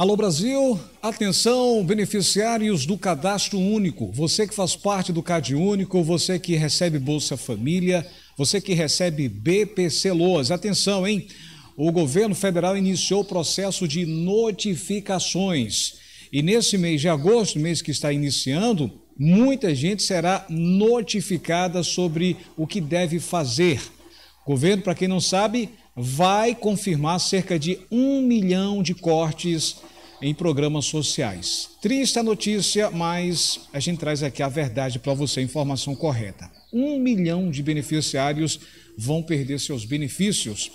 Alô Brasil, atenção beneficiários do Cadastro Único. Você que faz parte do Cade Único, você que recebe Bolsa Família, você que recebe BPC Loas. Atenção, hein? O governo federal iniciou o processo de notificações. E nesse mês de agosto, mês que está iniciando, muita gente será notificada sobre o que deve fazer. governo, para quem não sabe, vai confirmar cerca de um milhão de cortes em programas sociais. Triste a notícia, mas a gente traz aqui a verdade para você, a informação correta. Um milhão de beneficiários vão perder seus benefícios.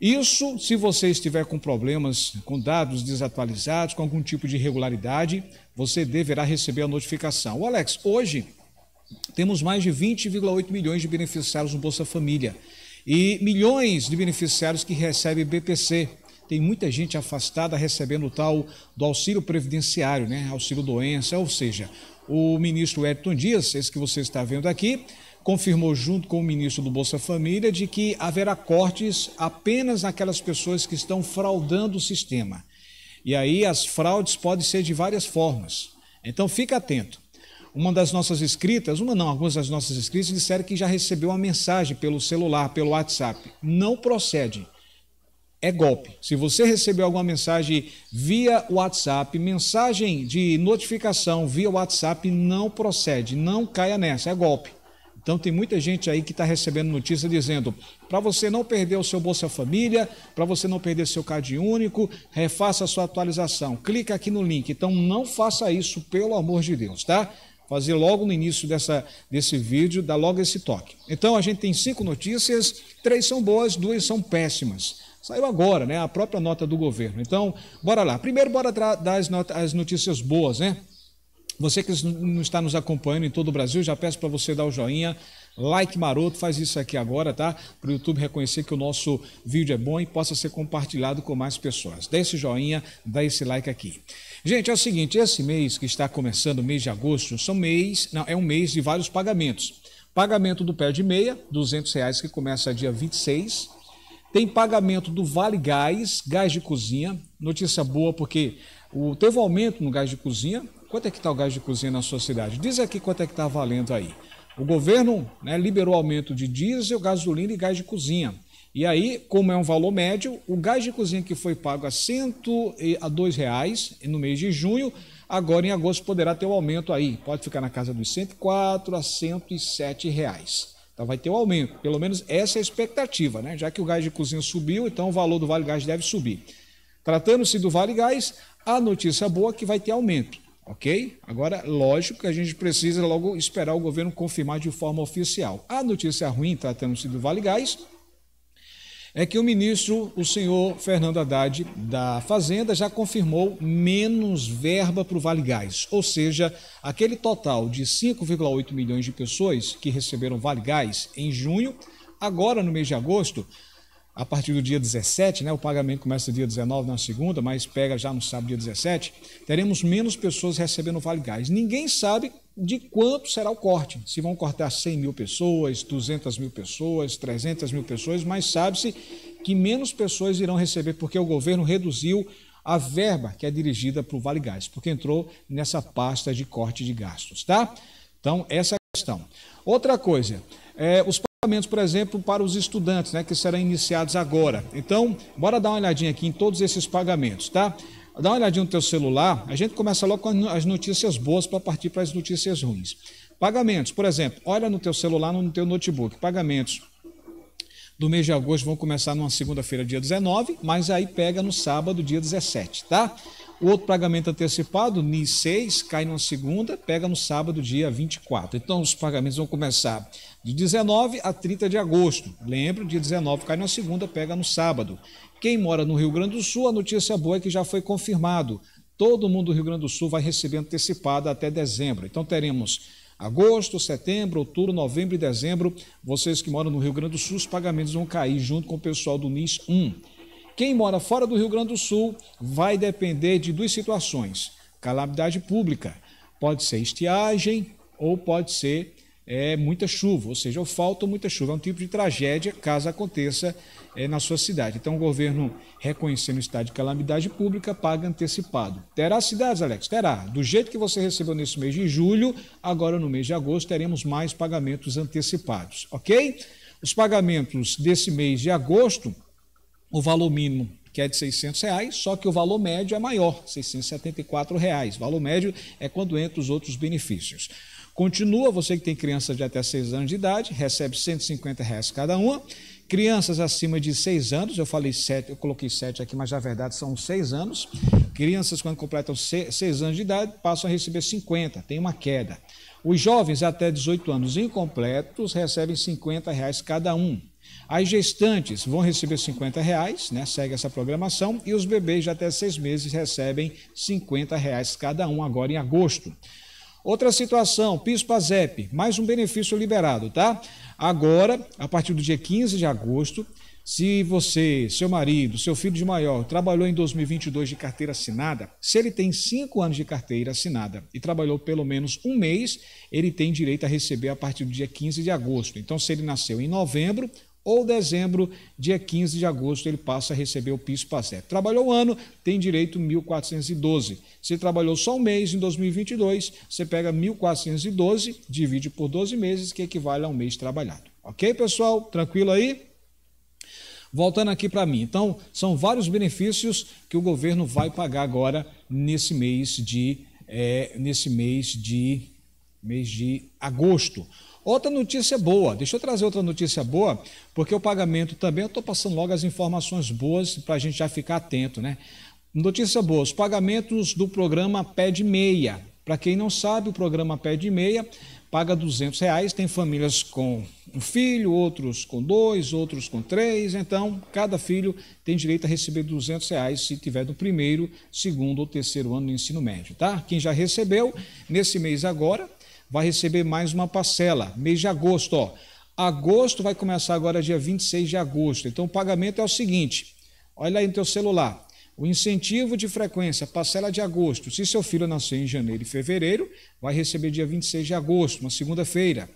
Isso se você estiver com problemas, com dados desatualizados, com algum tipo de irregularidade, você deverá receber a notificação. O Alex, hoje temos mais de 20,8 milhões de beneficiários no Bolsa Família e milhões de beneficiários que recebem BPC. Tem muita gente afastada recebendo o tal do auxílio previdenciário, né? auxílio doença, ou seja, o ministro Edson Dias, esse que você está vendo aqui, confirmou junto com o ministro do Bolsa Família de que haverá cortes apenas naquelas pessoas que estão fraudando o sistema. E aí as fraudes podem ser de várias formas. Então fica atento. Uma das nossas escritas, uma não, algumas das nossas escritas disseram que já recebeu uma mensagem pelo celular, pelo WhatsApp. Não procede. É golpe. Se você recebeu alguma mensagem via WhatsApp, mensagem de notificação via WhatsApp, não procede. Não caia nessa. É golpe. Então tem muita gente aí que está recebendo notícia dizendo: para você não perder o seu Bolsa Família, para você não perder seu CAD único, refaça a sua atualização. Clica aqui no link. Então não faça isso, pelo amor de Deus, tá? fazer logo no início dessa, desse vídeo, dar logo esse toque. Então a gente tem cinco notícias, três são boas, duas são péssimas. Saiu agora, né? A própria nota do governo. Então, bora lá. Primeiro, bora dar as, as notícias boas, né? Você que não está nos acompanhando em todo o Brasil, já peço para você dar o joinha, like maroto, faz isso aqui agora, tá? Para o YouTube reconhecer que o nosso vídeo é bom e possa ser compartilhado com mais pessoas. Dá esse joinha, dá esse like aqui. Gente, é o seguinte, esse mês que está começando, mês de agosto, são mês, não, é um mês de vários pagamentos. Pagamento do pé de meia, R$ reais, que começa dia 26. Tem pagamento do Vale Gás, gás de cozinha. Notícia boa, porque o, teve um aumento no gás de cozinha. Quanto é que está o gás de cozinha na sua cidade? Diz aqui quanto é que está valendo aí. O governo né, liberou aumento de diesel, gasolina e gás de cozinha. E aí, como é um valor médio, o gás de cozinha que foi pago a R$ e a dois reais no mês de junho, agora em agosto poderá ter um aumento aí. Pode ficar na casa dos 104 a 107 reais. Então vai ter um aumento. Pelo menos essa é a expectativa, né? Já que o gás de cozinha subiu, então o valor do Vale Gás deve subir. Tratando-se do Vale Gás, a notícia boa é que vai ter aumento, ok? Agora, lógico que a gente precisa logo esperar o governo confirmar de forma oficial. A notícia ruim, tratando-se do Vale Gás, é que o ministro, o senhor Fernando Haddad da Fazenda, já confirmou menos verba para o Vale Gás. Ou seja, aquele total de 5,8 milhões de pessoas que receberam Vale Gás em junho, agora no mês de agosto, a partir do dia 17, né, o pagamento começa dia 19 na segunda, mas pega já no sábado, dia 17, teremos menos pessoas recebendo Vale Gás. Ninguém sabe de quanto será o corte. Se vão cortar 100 mil pessoas, 200 mil pessoas, 300 mil pessoas, mas sabe-se que menos pessoas irão receber, porque o governo reduziu a verba que é dirigida para o Vale Gás, porque entrou nessa pasta de corte de gastos, tá? Então, essa é a questão. Outra coisa, é, os pagamentos, por exemplo, para os estudantes, né, que serão iniciados agora. Então, bora dar uma olhadinha aqui em todos esses pagamentos, tá? dá uma olhadinha no teu celular, a gente começa logo com as notícias boas para partir para as notícias ruins. Pagamentos, por exemplo, olha no teu celular, no teu notebook, pagamentos do mês de agosto vão começar numa segunda-feira, dia 19, mas aí pega no sábado, dia 17, tá? O outro pagamento antecipado, NIS 6, cai numa segunda, pega no sábado, dia 24. Então, os pagamentos vão começar de 19 a 30 de agosto. Lembra, dia 19 cai numa segunda, pega no sábado. Quem mora no Rio Grande do Sul, a notícia boa é que já foi confirmado. Todo mundo do Rio Grande do Sul vai receber antecipada até dezembro. Então teremos agosto, setembro, outubro, novembro e dezembro. Vocês que moram no Rio Grande do Sul, os pagamentos vão cair junto com o pessoal do NIS 1. Quem mora fora do Rio Grande do Sul vai depender de duas situações: calamidade pública, pode ser estiagem ou pode ser é muita chuva, ou seja, ou falta ou muita chuva. É um tipo de tragédia caso aconteça é, na sua cidade. Então, o governo, reconhecendo o estado de calamidade pública, paga antecipado. Terá cidades, Alex? Terá. Do jeito que você recebeu nesse mês de julho, agora no mês de agosto teremos mais pagamentos antecipados, ok? Os pagamentos desse mês de agosto, o valor mínimo que é de 600 reais, só que o valor médio é maior, 674 reais. O valor médio é quando entra os outros benefícios. Continua, você que tem crianças de até 6 anos de idade, recebe 150 reais cada uma. Crianças acima de 6 anos, eu falei 7, eu coloquei 7 aqui, mas na verdade são 6 anos. Crianças, quando completam 6 anos de idade, passam a receber 50, tem uma queda. Os jovens até 18 anos incompletos recebem 50 reais cada um. As gestantes vão receber 50 reais, né? segue essa programação, e os bebês de até seis meses recebem 50 reais cada um agora em agosto. Outra situação, PIS-PASEP, mais um benefício liberado, tá? Agora, a partir do dia 15 de agosto, se você, seu marido, seu filho de maior, trabalhou em 2022 de carteira assinada, se ele tem cinco anos de carteira assinada e trabalhou pelo menos um mês, ele tem direito a receber a partir do dia 15 de agosto. Então, se ele nasceu em novembro, ou dezembro, dia 15 de agosto, ele passa a receber o PIS-PASEP. Trabalhou um ano, tem direito 1.412. Se trabalhou só um mês em 2022, você pega 1.412, divide por 12 meses, que equivale a um mês trabalhado. Ok, pessoal? Tranquilo aí? Voltando aqui para mim. Então, são vários benefícios que o governo vai pagar agora nesse mês de... É, nesse mês de mês de agosto. Outra notícia boa, deixa eu trazer outra notícia boa, porque o pagamento também, eu estou passando logo as informações boas para a gente já ficar atento, né? Notícia boa, os pagamentos do programa Ped Meia. Para quem não sabe, o programa Ped Meia paga 200 reais, tem famílias com um filho, outros com dois, outros com três, então cada filho tem direito a receber 200 reais se tiver do primeiro, segundo ou terceiro ano do ensino médio, tá? Quem já recebeu, nesse mês agora, vai receber mais uma parcela, mês de agosto. Ó. Agosto vai começar agora dia 26 de agosto. Então o pagamento é o seguinte: olha aí no teu celular. O incentivo de frequência, parcela de agosto. Se seu filho nascer em janeiro e fevereiro, vai receber dia 26 de agosto, uma segunda-feira.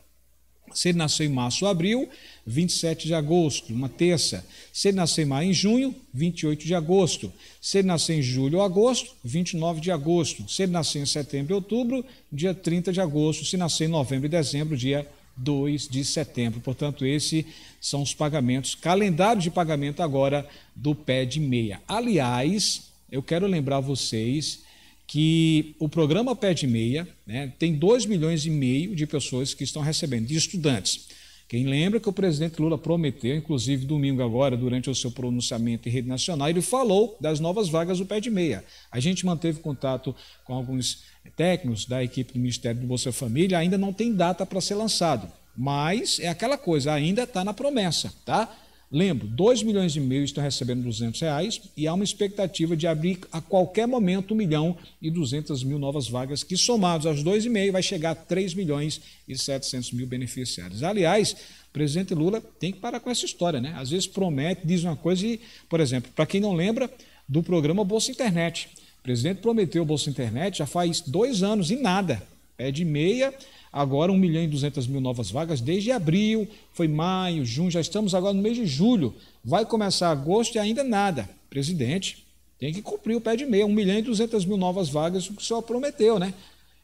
Se ele nasceu em março ou abril, 27 de agosto, uma terça. Se ele nasceu em maio em junho, 28 de agosto. Se ele nasceu em julho ou agosto, 29 de agosto. Se ele nasceu em setembro e outubro, dia 30 de agosto. Se nasceu em novembro e dezembro, dia 2 de setembro. Portanto, esses são os pagamentos, calendário de pagamento agora do pé de meia. Aliás, eu quero lembrar vocês que o programa Pé de Meia né, tem 2 milhões e meio de pessoas que estão recebendo, de estudantes. Quem lembra que o presidente Lula prometeu, inclusive domingo agora, durante o seu pronunciamento em rede nacional, ele falou das novas vagas do pé de meia. A gente manteve contato com alguns técnicos da equipe do Ministério do Bolsa Família, ainda não tem data para ser lançado, mas é aquela coisa, ainda está na promessa, tá? Lembro, 2 milhões e meio estão recebendo 200 reais e há uma expectativa de abrir a qualquer momento 1 milhão e 200 mil novas vagas, que somados aos 2,5 vai chegar a 3 milhões e 700 mil beneficiários. Aliás, o presidente Lula tem que parar com essa história, né? Às vezes promete, diz uma coisa e, por exemplo, para quem não lembra do programa Bolsa Internet, o presidente prometeu Bolsa Internet já faz dois anos e nada, é de meia Agora 1 milhão e 200 mil novas vagas desde abril, foi maio, junho, já estamos agora no mês de julho. Vai começar agosto e ainda nada. Presidente, tem que cumprir o pé de meia, 1 milhão e 200 mil novas vagas, o que o senhor prometeu, né?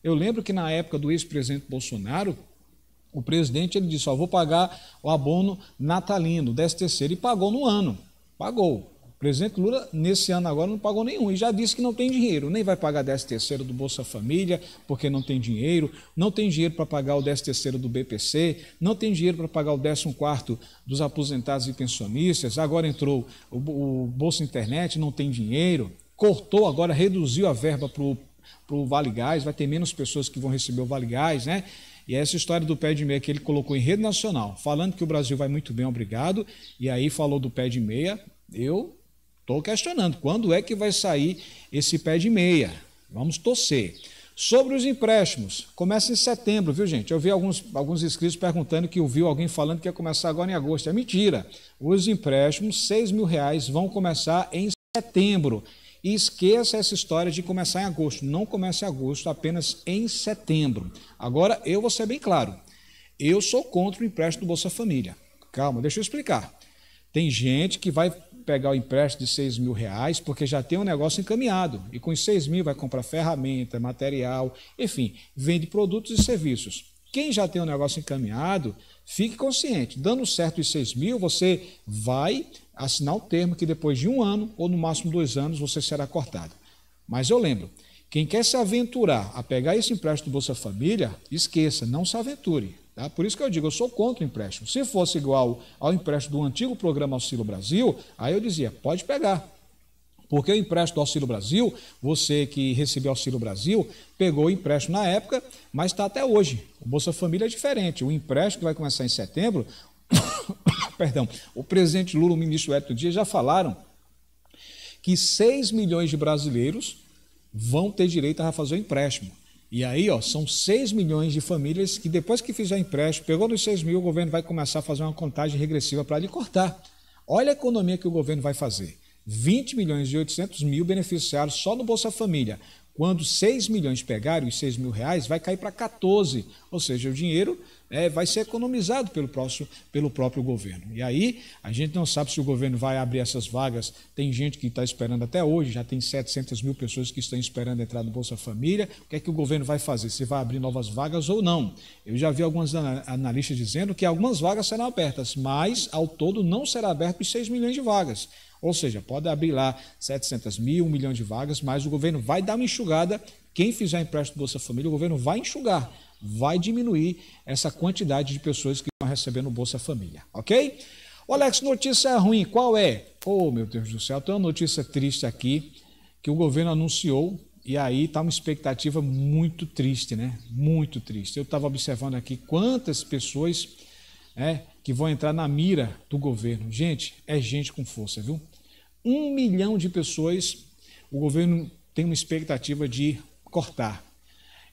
Eu lembro que na época do ex-presidente Bolsonaro, o presidente ele disse, ó, vou pagar o abono natalino, 13 terceiro, e pagou no ano. Pagou presidente Lula, nesse ano agora, não pagou nenhum e já disse que não tem dinheiro, nem vai pagar 10 terceiro do Bolsa Família, porque não tem dinheiro, não tem dinheiro para pagar o 10 terceiro do BPC, não tem dinheiro para pagar o 14 quarto dos aposentados e pensionistas, agora entrou o, o Bolsa Internet, não tem dinheiro, cortou agora, reduziu a verba para o Vale Gás, vai ter menos pessoas que vão receber o Vale Gás, né? E é essa história do pé de meia que ele colocou em rede nacional, falando que o Brasil vai muito bem, obrigado, e aí falou do pé de meia, eu Estou questionando quando é que vai sair esse pé de meia. Vamos torcer. Sobre os empréstimos, começa em setembro, viu gente? Eu vi alguns, alguns inscritos perguntando que ouviu alguém falando que ia começar agora em agosto. É mentira. Os empréstimos, 6 mil reais, vão começar em setembro. E esqueça essa história de começar em agosto. Não comece em agosto, apenas em setembro. Agora, eu vou ser bem claro. Eu sou contra o empréstimo do Bolsa Família. Calma, deixa eu explicar. Tem gente que vai pegar o empréstimo de 6 mil reais, porque já tem um negócio encaminhado. E com os 6 mil vai comprar ferramenta, material, enfim, vende produtos e serviços. Quem já tem um negócio encaminhado, fique consciente. Dando certo os 6 mil, você vai assinar o termo que depois de um ano, ou no máximo dois anos, você será cortado. Mas eu lembro, quem quer se aventurar a pegar esse empréstimo do Bolsa Família, esqueça, não se aventure. Tá? Por isso que eu digo, eu sou contra o empréstimo. Se fosse igual ao empréstimo do antigo programa Auxílio Brasil, aí eu dizia, pode pegar. Porque o empréstimo do Auxílio Brasil, você que recebeu Auxílio Brasil, pegou o empréstimo na época, mas está até hoje. O Bolsa Família é diferente. O empréstimo que vai começar em setembro, perdão, o presidente Lula, o ministro Hélio Dias já falaram que 6 milhões de brasileiros vão ter direito a fazer o empréstimo. E aí, ó, são 6 milhões de famílias que depois que fizer empréstimo, pegou nos 6 mil, o governo vai começar a fazer uma contagem regressiva para lhe cortar. Olha a economia que o governo vai fazer. 20 milhões e 800 mil beneficiários só no Bolsa Família, quando 6 milhões pegarem os 6 mil reais, vai cair para 14. Ou seja, o dinheiro é, vai ser economizado pelo, próximo, pelo próprio governo. E aí, a gente não sabe se o governo vai abrir essas vagas. Tem gente que está esperando até hoje, já tem 700 mil pessoas que estão esperando entrar no Bolsa Família. O que é que o governo vai fazer? Se vai abrir novas vagas ou não? Eu já vi alguns analistas dizendo que algumas vagas serão abertas, mas ao todo não será aberto os 6 milhões de vagas. Ou seja, pode abrir lá 700 mil, 1 milhão de vagas, mas o governo vai dar uma enxugada. Quem fizer empréstimo do Bolsa Família, o governo vai enxugar, vai diminuir essa quantidade de pessoas que estão recebendo o Bolsa Família, ok? O Alex, notícia ruim, qual é? Oh, meu Deus do céu, tem uma notícia triste aqui que o governo anunciou e aí está uma expectativa muito triste, né? Muito triste. Eu estava observando aqui quantas pessoas né, que vão entrar na mira do governo. Gente, é gente com força, viu? um milhão de pessoas o governo tem uma expectativa de cortar.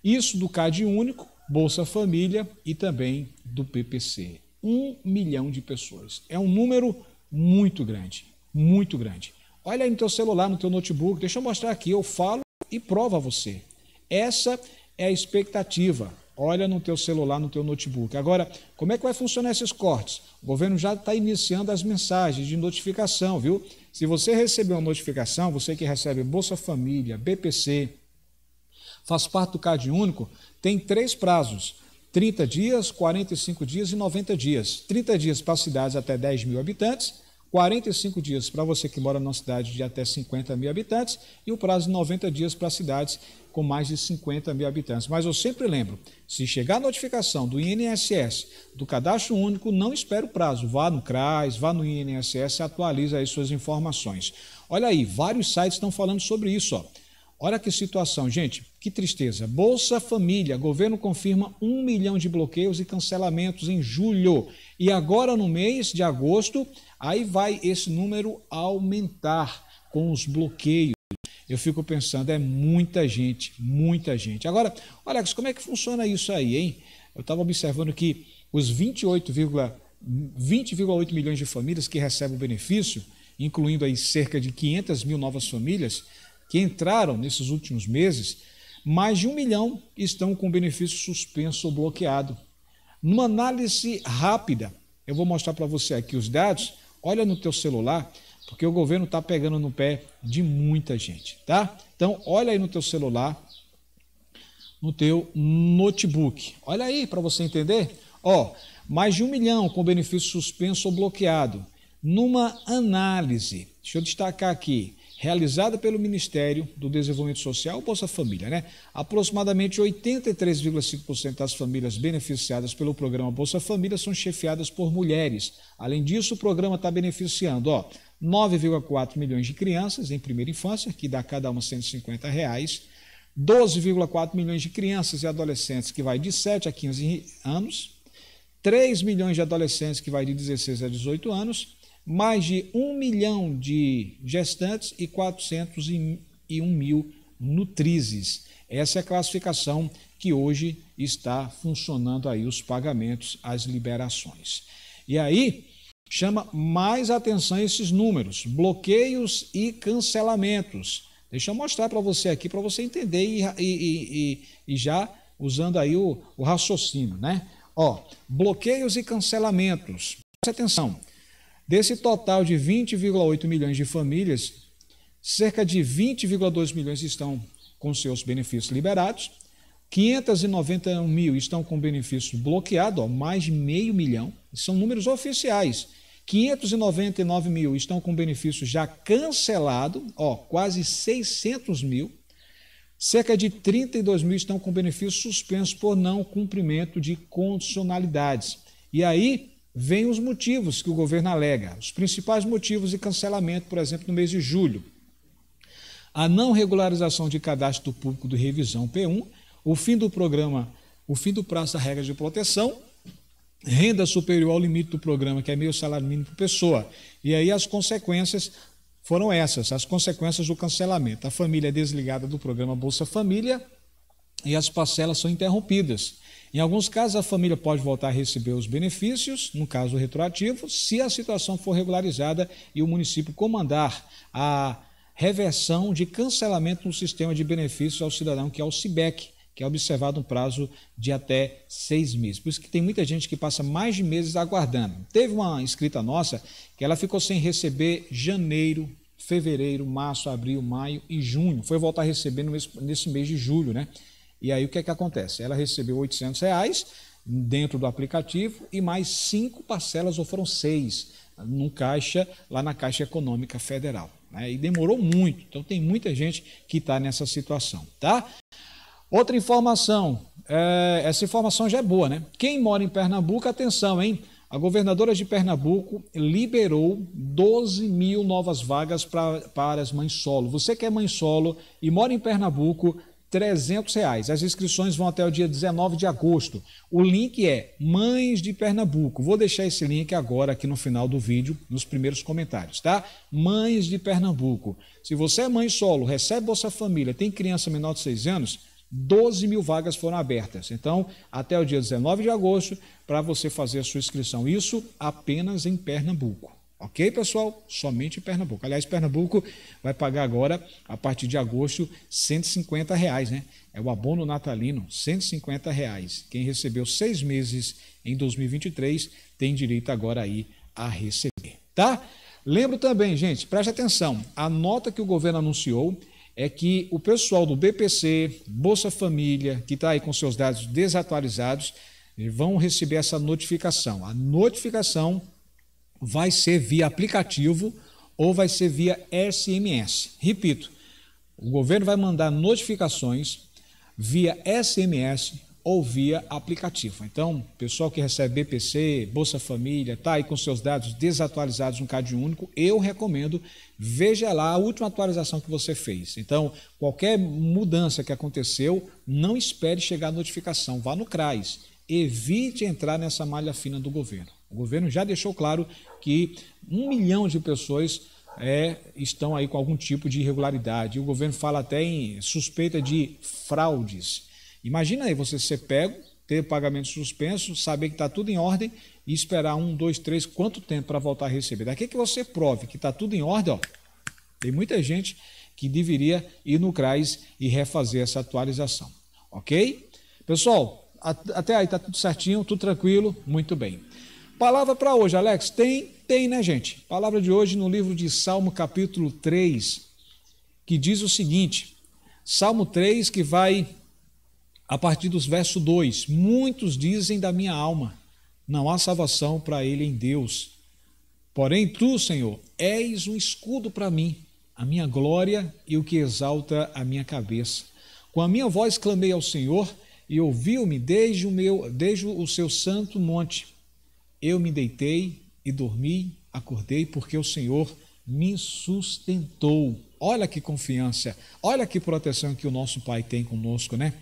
Isso do CAD único, Bolsa Família e também do PPC. Um milhão de pessoas. É um número muito grande, muito grande. Olha aí no teu celular, no teu notebook, deixa eu mostrar aqui, eu falo e provo a você. Essa é a expectativa olha no teu celular, no teu notebook. Agora, como é que vai funcionar esses cortes? O governo já está iniciando as mensagens de notificação, viu? Se você receber uma notificação, você que recebe Bolsa Família, BPC, faz parte do Cade Único, tem três prazos. 30 dias, 45 dias e 90 dias. 30 dias para cidades até 10 mil habitantes, 45 dias para você que mora numa cidade de até 50 mil habitantes e o prazo de 90 dias para cidades com mais de 50 mil habitantes. Mas eu sempre lembro, se chegar a notificação do INSS, do Cadastro Único, não espere o prazo. Vá no CRAS, vá no INSS, atualize aí suas informações. Olha aí, vários sites estão falando sobre isso. Ó. Olha que situação, gente. Que tristeza. Bolsa Família. Governo confirma um milhão de bloqueios e cancelamentos em julho. E agora, no mês de agosto, aí vai esse número aumentar com os bloqueios. Eu fico pensando, é muita gente, muita gente. Agora, Alex, como é que funciona isso aí, hein? Eu estava observando que os 28,8 20, milhões de famílias que recebem o benefício, incluindo aí cerca de 500 mil novas famílias que entraram nesses últimos meses, mais de um milhão estão com benefício suspenso ou bloqueado. Numa análise rápida, eu vou mostrar para você aqui os dados. Olha no teu celular, porque o governo está pegando no pé de muita gente, tá? Então olha aí no teu celular, no teu notebook. Olha aí para você entender. Ó, mais de um milhão com benefício suspenso ou bloqueado. Numa análise, deixa eu destacar aqui, realizada pelo Ministério do Desenvolvimento Social Bolsa Família. Né? Aproximadamente 83,5% das famílias beneficiadas pelo programa Bolsa Família são chefiadas por mulheres. Além disso, o programa está beneficiando ó, 9,4 milhões de crianças em primeira infância, que dá cada uma 150 reais, 12,4 milhões de crianças e adolescentes, que vai de 7 a 15 anos, 3 milhões de adolescentes, que vai de 16 a 18 anos, mais de 1 milhão de gestantes e 401 mil nutrizes. Essa é a classificação que hoje está funcionando aí os pagamentos, as liberações. E aí chama mais atenção esses números, bloqueios e cancelamentos. Deixa eu mostrar para você aqui para você entender e, e, e, e, já usando aí o, o raciocínio, né? Ó, bloqueios e cancelamentos. Presta atenção. Desse total de 20,8 milhões de famílias, cerca de 20,2 milhões estão com seus benefícios liberados, 591 mil estão com benefício bloqueado, ó, mais de meio milhão, são números oficiais. 599 mil estão com benefício já cancelado, ó, quase 600 mil. Cerca de 32 mil estão com benefício suspenso por não cumprimento de condicionalidades. E aí, vêm os motivos que o governo alega, os principais motivos de cancelamento, por exemplo, no mês de julho. A não regularização de cadastro público de revisão P1, o fim do programa, o fim do prazo da regra de proteção, renda superior ao limite do programa, que é meio salário mínimo por pessoa. E aí as consequências foram essas, as consequências do cancelamento. A família é desligada do programa Bolsa Família e as parcelas são interrompidas. Em alguns casos, a família pode voltar a receber os benefícios, no caso retroativo, se a situação for regularizada e o município comandar a reversão de cancelamento no sistema de benefícios ao cidadão, que é o CIBEC, que é observado um prazo de até seis meses. Por isso que tem muita gente que passa mais de meses aguardando. Teve uma inscrita nossa que ela ficou sem receber janeiro, fevereiro, março, abril, maio e junho. Foi voltar a receber nesse mês de julho, né? E aí o que é que acontece? Ela recebeu 800 reais dentro do aplicativo e mais cinco parcelas, ou foram seis, num caixa, lá na Caixa Econômica Federal. Né? E demorou muito, então tem muita gente que está nessa situação, tá? Outra informação, é, essa informação já é boa, né? Quem mora em Pernambuco, atenção, hein? A governadora de Pernambuco liberou 12 mil novas vagas pra, para as mães solo. Você que é mãe solo e mora em Pernambuco, 300 reais. As inscrições vão até o dia 19 de agosto. O link é Mães de Pernambuco. Vou deixar esse link agora aqui no final do vídeo, nos primeiros comentários, tá? Mães de Pernambuco. Se você é mãe solo, recebe Bolsa Família, tem criança menor de 6 anos, 12 mil vagas foram abertas. Então, até o dia 19 de agosto, para você fazer a sua inscrição. Isso apenas em Pernambuco. Ok, pessoal? Somente em Pernambuco. Aliás, Pernambuco vai pagar agora, a partir de agosto, 150 reais, né? É o abono natalino, 150 reais. Quem recebeu seis meses em 2023 tem direito agora aí a receber, tá? Lembro também, gente, preste atenção, a nota que o governo anunciou é que o pessoal do BPC, Bolsa Família, que está aí com seus dados desatualizados, vão receber essa notificação. A notificação vai ser via aplicativo ou vai ser via SMS. Repito, o governo vai mandar notificações via SMS ou via aplicativo. Então, pessoal que recebe BPC, Bolsa Família, tá aí com seus dados desatualizados no Cade Único, eu recomendo veja lá a última atualização que você fez. Então, qualquer mudança que aconteceu, não espere chegar a notificação, vá no CRAS. Evite entrar nessa malha fina do governo. O governo já deixou claro que um milhão de pessoas é, estão aí com algum tipo de irregularidade. O governo fala até em suspeita de fraudes. Imagina aí você ser pego, ter pagamento suspenso, saber que está tudo em ordem e esperar um, dois, três, quanto tempo para voltar a receber. Daqui que você prove que está tudo em ordem, ó, tem muita gente que deveria ir no CRAS e refazer essa atualização. Ok? Pessoal, até aí está tudo certinho, tudo tranquilo, muito bem. Palavra para hoje, Alex, tem? Tem, né, gente? Palavra de hoje no livro de Salmo, capítulo 3, que diz o seguinte: Salmo 3, que vai a partir dos verso 2: Muitos dizem da minha alma, não há salvação para ele em Deus. Porém, tu, Senhor, és um escudo para mim, a minha glória e o que exalta a minha cabeça. Com a minha voz clamei ao Senhor e ouviu-me desde o meu, desde o seu santo monte. Eu me deitei e dormi, acordei, porque o Senhor me sustentou. Olha que confiança, olha que proteção que o nosso Pai tem conosco, né?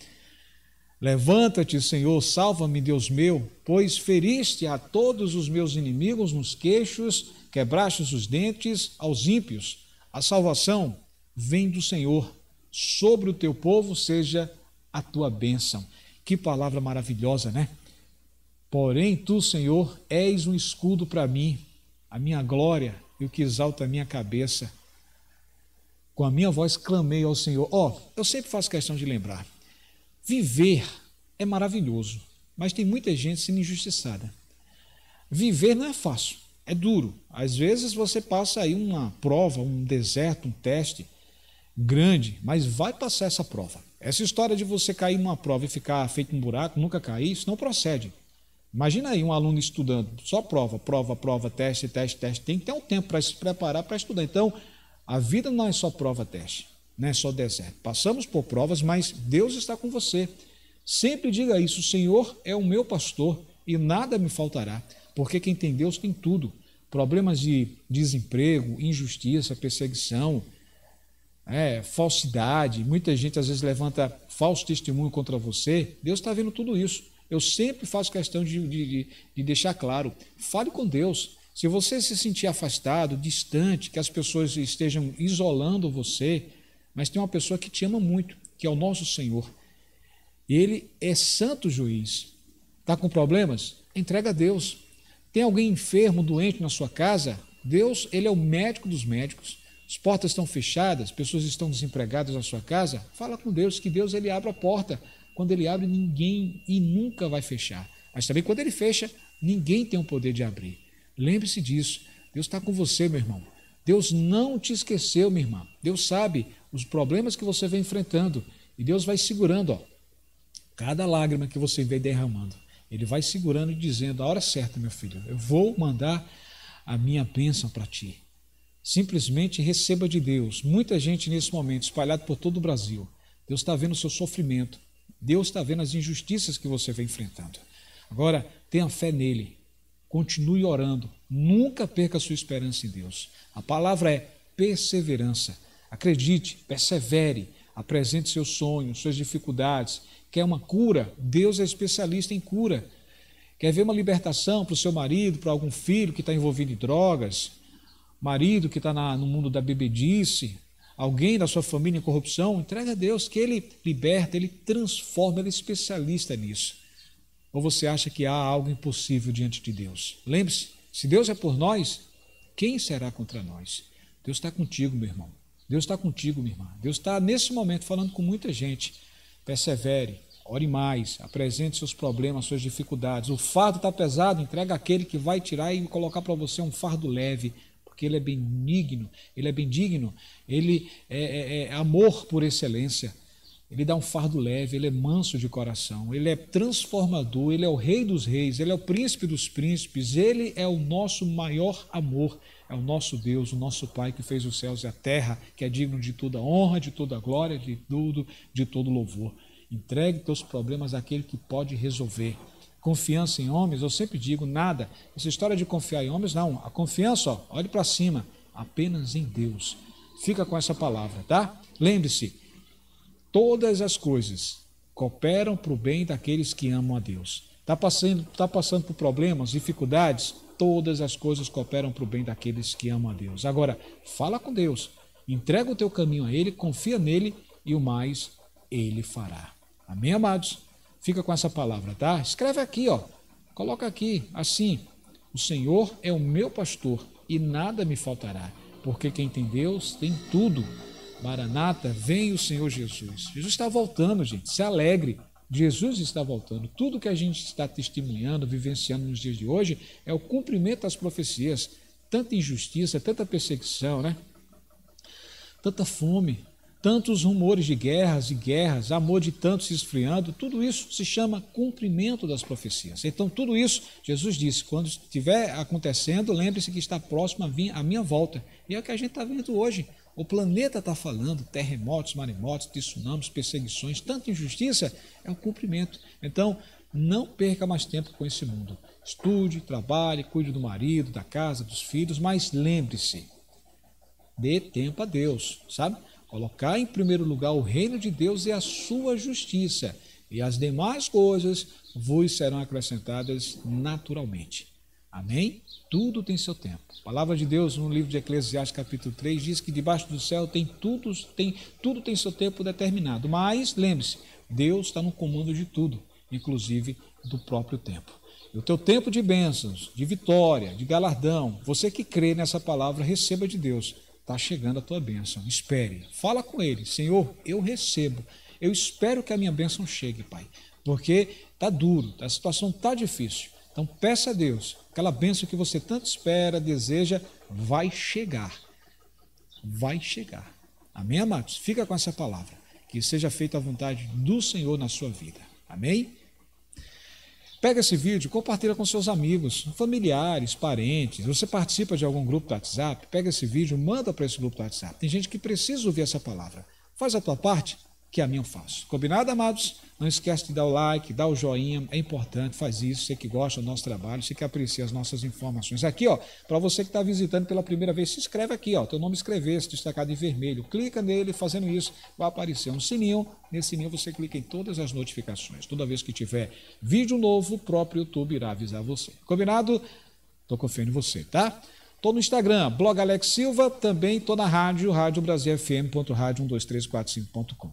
Levanta-te, Senhor, salva-me, Deus meu, pois feriste a todos os meus inimigos nos queixos, quebraste os dentes aos ímpios. A salvação vem do Senhor. Sobre o teu povo seja a tua bênção. Que palavra maravilhosa, né? Porém, tu, Senhor, és um escudo para mim, a minha glória e o que exalta a minha cabeça. Com a minha voz clamei ao Senhor. Ó, oh, eu sempre faço questão de lembrar: viver é maravilhoso, mas tem muita gente sendo injustiçada. Viver não é fácil, é duro. Às vezes você passa aí uma prova, um deserto, um teste grande, mas vai passar essa prova. Essa história de você cair numa prova e ficar feito um buraco, nunca cair, isso não procede. Imagina aí um aluno estudando, só prova, prova, prova, teste, teste, teste. Tem que ter um tempo para se preparar para estudar. Então, a vida não é só prova, teste, não é só deserto. Passamos por provas, mas Deus está com você. Sempre diga isso: o Senhor é o meu pastor e nada me faltará, porque quem tem Deus tem tudo. Problemas de desemprego, injustiça, perseguição, é, falsidade. Muita gente às vezes levanta falso testemunho contra você. Deus está vendo tudo isso. Eu sempre faço questão de, de, de deixar claro: fale com Deus. Se você se sentir afastado, distante, que as pessoas estejam isolando você, mas tem uma pessoa que te ama muito, que é o nosso Senhor. Ele é santo juiz. Está com problemas? Entrega a Deus. Tem alguém enfermo, doente na sua casa? Deus, ele é o médico dos médicos. As portas estão fechadas, pessoas estão desempregadas na sua casa? Fala com Deus, que Deus ele abre a porta. Quando ele abre, ninguém e nunca vai fechar. Mas também quando ele fecha, ninguém tem o poder de abrir. Lembre-se disso. Deus está com você, meu irmão. Deus não te esqueceu, minha irmã. Deus sabe os problemas que você vem enfrentando. E Deus vai segurando, ó, cada lágrima que você vem derramando. Ele vai segurando e dizendo: a hora certa, meu filho, eu vou mandar a minha bênção para ti. Simplesmente receba de Deus. Muita gente nesse momento, espalhada por todo o Brasil, Deus está vendo o seu sofrimento, Deus está vendo as injustiças que você vem enfrentando. Agora, tenha fé nele. Continue orando. Nunca perca a sua esperança em Deus. A palavra é perseverança. Acredite, persevere, apresente seus sonhos, suas dificuldades. Quer uma cura? Deus é especialista em cura. Quer ver uma libertação para o seu marido, para algum filho que está envolvido em drogas? Marido que está no mundo da bebedice, alguém da sua família em corrupção, entrega a Deus, que Ele liberta, Ele transforma, Ele é especialista nisso. Ou você acha que há algo impossível diante de Deus? Lembre-se, se Deus é por nós, quem será contra nós? Deus está contigo, meu irmão. Deus está contigo, minha irmã. Deus está nesse momento falando com muita gente. Persevere, ore mais, apresente seus problemas, suas dificuldades. O fardo está pesado, entrega aquele que vai tirar e colocar para você um fardo leve porque Ele é benigno, Ele é digno, Ele é, é, é amor por excelência. Ele dá um fardo leve, ele é manso de coração, ele é transformador, ele é o rei dos reis, ele é o príncipe dos príncipes, ele é o nosso maior amor, é o nosso Deus, o nosso Pai que fez os céus e a terra, que é digno de toda honra, de toda glória, de tudo, de todo louvor. Entregue teus problemas àquele que pode resolver confiança em homens, eu sempre digo nada. Essa história de confiar em homens, não. A confiança, ó, olhe para cima, apenas em Deus. Fica com essa palavra, tá? Lembre-se, todas as coisas cooperam para o bem daqueles que amam a Deus. Está passando, tá passando por problemas, dificuldades? Todas as coisas cooperam para o bem daqueles que amam a Deus. Agora, fala com Deus, entrega o teu caminho a Ele, confia nele e o mais Ele fará. Amém, amados? Fica com essa palavra, tá? Escreve aqui, ó. Coloca aqui, assim. O Senhor é o meu pastor e nada me faltará, porque quem tem Deus tem tudo. Maranata, vem o Senhor Jesus. Jesus está voltando, gente. Se alegre. Jesus está voltando. Tudo que a gente está testemunhando, vivenciando nos dias de hoje, é o cumprimento das profecias. Tanta injustiça, tanta perseguição, né? Tanta fome, tantos rumores de guerras e guerras, amor de tantos se esfriando, tudo isso se chama cumprimento das profecias. Então, tudo isso, Jesus disse, quando estiver acontecendo, lembre-se que está próximo a minha volta. E é o que a gente está vendo hoje. O planeta está falando, terremotos, maremotos, tsunamis, perseguições, tanta injustiça, é o cumprimento. Então, não perca mais tempo com esse mundo. Estude, trabalhe, cuide do marido, da casa, dos filhos, mas lembre-se, dê tempo a Deus, sabe? Colocar em primeiro lugar o reino de Deus e a sua justiça, e as demais coisas vos serão acrescentadas naturalmente. Amém? Tudo tem seu tempo. A palavra de Deus no livro de Eclesiastes, capítulo 3, diz que debaixo do céu tem tudo, tem, tudo tem seu tempo determinado. Mas, lembre-se, Deus está no comando de tudo, inclusive do próprio tempo. E o teu tempo de bênçãos, de vitória, de galardão, você que crê nessa palavra, receba de Deus Está chegando a tua bênção. Espere. Fala com ele. Senhor, eu recebo. Eu espero que a minha bênção chegue, Pai. Porque está duro, tá, a situação está difícil. Então peça a Deus. Aquela bênção que você tanto espera, deseja, vai chegar. Vai chegar. Amém, amados? Fica com essa palavra. Que seja feita a vontade do Senhor na sua vida. Amém? Pega esse vídeo, compartilha com seus amigos, familiares, parentes. Você participa de algum grupo do WhatsApp? Pega esse vídeo, manda para esse grupo do WhatsApp. Tem gente que precisa ouvir essa palavra. Faz a tua parte que a mim eu faço. Combinado, amados? Não esquece de dar o like, dar o joinha, é importante, faz isso. Você que gosta do nosso trabalho, você que aprecia as nossas informações. Aqui, ó, para você que está visitando pela primeira vez, se inscreve aqui, ó, teu nome escrever, se destacado em vermelho. Clica nele, fazendo isso, vai aparecer um sininho. Nesse sininho você clica em todas as notificações. Toda vez que tiver vídeo novo, o próprio YouTube irá avisar você. Combinado? Estou confiando em você, tá? Tô no Instagram, blog Alex Silva, também tô na rádio, rádio 12345.com.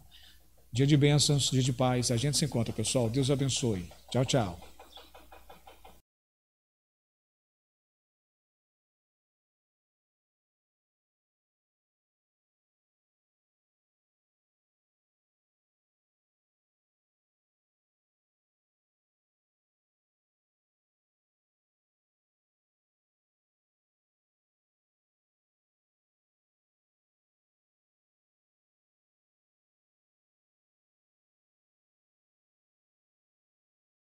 Dia de bênçãos, dia de paz. A gente se encontra, pessoal. Deus abençoe. Tchau, tchau.